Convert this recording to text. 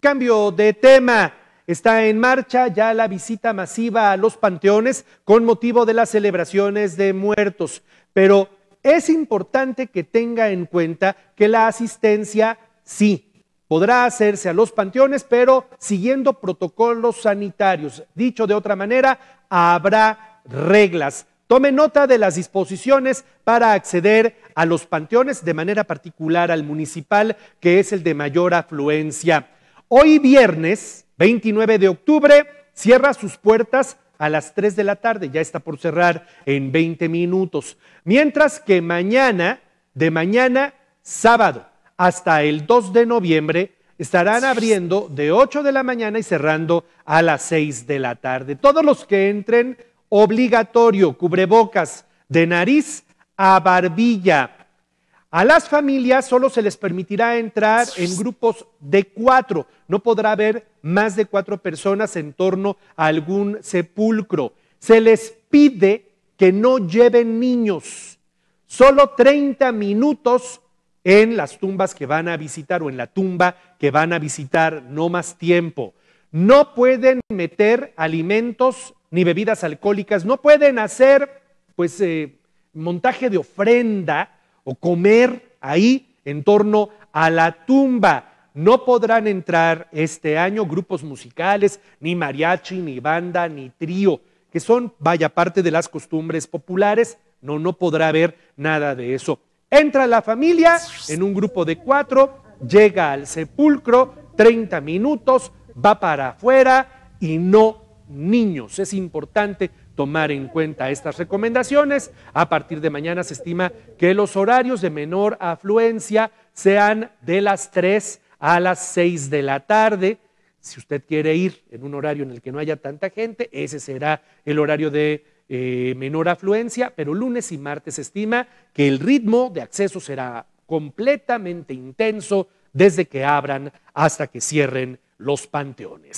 Cambio de tema. Está en marcha ya la visita masiva a los panteones con motivo de las celebraciones de muertos, pero es importante que tenga en cuenta que la asistencia sí podrá hacerse a los panteones, pero siguiendo protocolos sanitarios. Dicho de otra manera, habrá reglas. Tome nota de las disposiciones para acceder a los panteones, de manera particular al municipal, que es el de mayor afluencia. Hoy viernes 29 de octubre cierra sus puertas a las 3 de la tarde, ya está por cerrar en 20 minutos. Mientras que mañana, de mañana sábado hasta el 2 de noviembre, estarán abriendo de 8 de la mañana y cerrando a las 6 de la tarde. Todos los que entren, obligatorio, cubrebocas de nariz a barbilla. A las familias solo se les permitirá entrar en grupos de cuatro. No podrá haber más de cuatro personas en torno a algún sepulcro. Se les pide que no lleven niños. Solo 30 minutos en las tumbas que van a visitar o en la tumba que van a visitar, no más tiempo. No pueden meter alimentos ni bebidas alcohólicas, no pueden hacer pues eh, montaje de ofrenda o comer ahí en torno a la tumba. No podrán entrar este año grupos musicales, ni mariachi, ni banda, ni trío, que son, vaya, parte de las costumbres populares. No, no podrá haber nada de eso. Entra la familia en un grupo de cuatro, llega al sepulcro, 30 minutos, va para afuera y no niños. Es importante tomar en cuenta estas recomendaciones. A partir de mañana se estima que los horarios de menor afluencia sean de las 3 a las 6 de la tarde. Si usted quiere ir en un horario en el que no haya tanta gente, ese será el horario de eh, menor afluencia, pero lunes y martes se estima que el ritmo de acceso será completamente intenso desde que abran hasta que cierren los panteones.